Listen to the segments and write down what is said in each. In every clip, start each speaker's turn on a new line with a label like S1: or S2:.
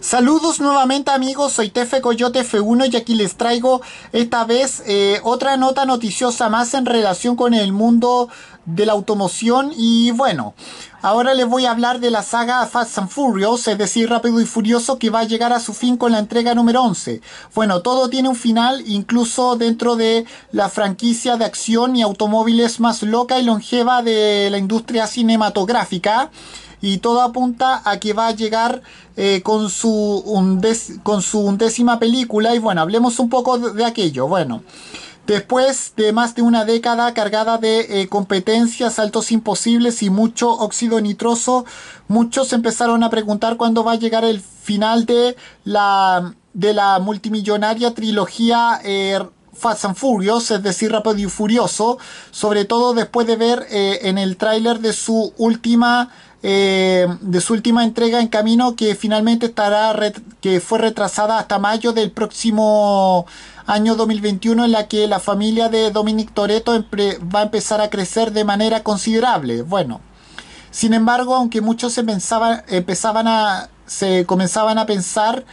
S1: Saludos nuevamente amigos, soy Tefe Coyote F1 y aquí les traigo esta vez eh, otra nota noticiosa más en relación con el mundo de la automoción y bueno, ahora les voy a hablar de la saga Fast and Furious, es decir, Rápido y Furioso que va a llegar a su fin con la entrega número 11. Bueno, todo tiene un final, incluso dentro de la franquicia de acción y automóviles más loca y longeva de la industria cinematográfica y todo apunta a que va a llegar eh, con, su con su undécima película y bueno, hablemos un poco de, aquello. Bueno. Después de más de una década cargada de eh, competencias, saltos imposibles y mucho óxido nitroso, muchos empezaron a preguntar cuándo va a llegar el final de la, de la multimillonaria trilogía eh, Fast and Furious, es decir, Rápido y Furioso, sobre todo después de ver en el tráiler de su última eh, de su última entrega en camino que finalmente estará que fue retrasada hasta mayo del próximo año 2021 en la que la familia de Dominic Toretto va a empezar a crecer de manera considerable. Bueno, sin embargo, aunque muchos se pensaban, empezaban a, se comenzaban a pensar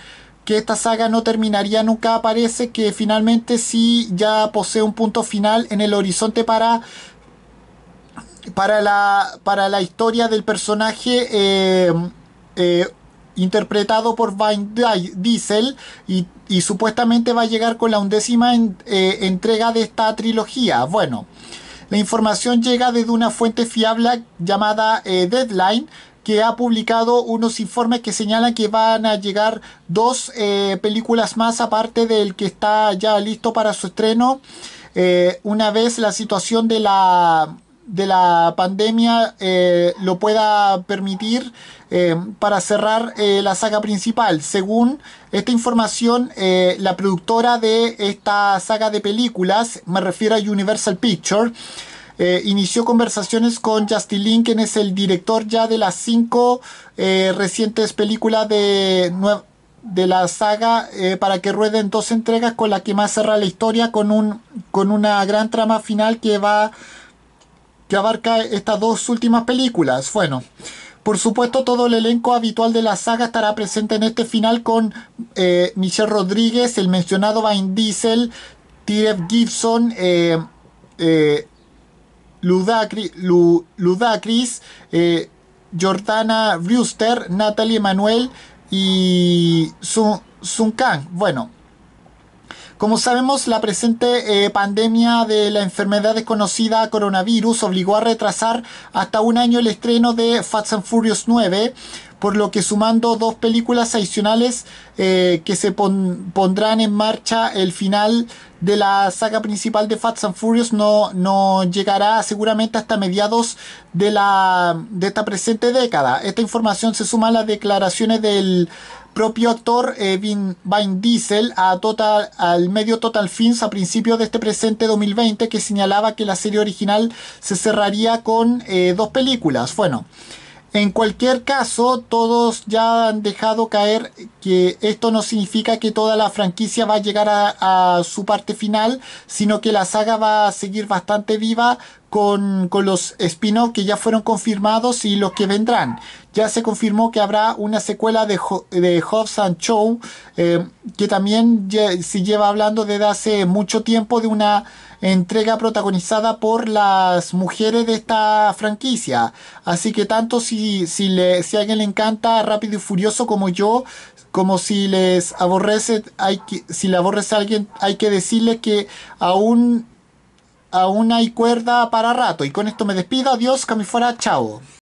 S1: que esta saga no terminaría nunca, parece que finalmente sí ya posee un punto final en el horizonte para para la, para la historia del personaje eh, eh, interpretado por Vin Diesel y, supuestamente va a llegar con la undécima eh, entrega de esta trilogía. Bueno, la información llega desde una fuente fiable llamada Deadline que ha publicado unos informes que señalan que van a llegar dos películas más aparte del que está ya listo para su estreno. una vez la situación de la de la pandemia eh, lo pueda permitir eh, para cerrar eh, la saga principal. Según esta información, la productora de esta saga de películas, me refiero a Universal Pictures, inició conversaciones con Justin Lin, quien es el director ya de las cinco recientes películas de, de la saga, para que rueden dos entregas con la que más cerra la historia, con, un, con una gran trama final que va que abarca estas dos últimas películas. Bueno, por supuesto todo el elenco habitual de la saga estará presente en este final con eh, Michelle Rodríguez, el mencionado Vin Diesel, Tiref Gibson, eh, eh, Ludacris, Jordana Brewster, Natalie Emanuel y Sun, Sun Kang. Bueno, como sabemos, la presente eh, pandemia de la enfermedad desconocida coronavirus obligó a retrasar hasta un año el estreno de Fast and Furious 9, por lo que sumando dos películas adicionales eh, que se pondrán en marcha el final de la saga principal de Fast and Furious no, no llegará seguramente hasta mediados de, la, de esta presente década. Esta información se suma a las declaraciones del propio actor Vin, Diesel a total, al medio Total Fins a principios de este presente 2020 que señalaba que la serie original se cerraría con eh, dos películas. Bueno, en cualquier caso, todos ya han dejado caer que esto no significa que toda la franquicia va a llegar a su parte final, sino que la saga va a seguir bastante viva con, los spin-off que ya fueron confirmados y los que vendrán. Ya se confirmó que habrá una secuela de, Hobbs and Show, eh, que también se lleva hablando desde hace mucho tiempo de una entrega protagonizada por las mujeres de esta franquicia. Así que tanto si, si, si a alguien le encanta Rápido y Furioso como yo, como si les aborrece, hay si le aborrece a alguien, hay que decirle que aún aún hay cuerda para rato. Y con esto me despido. Adiós, que fuera. Chao.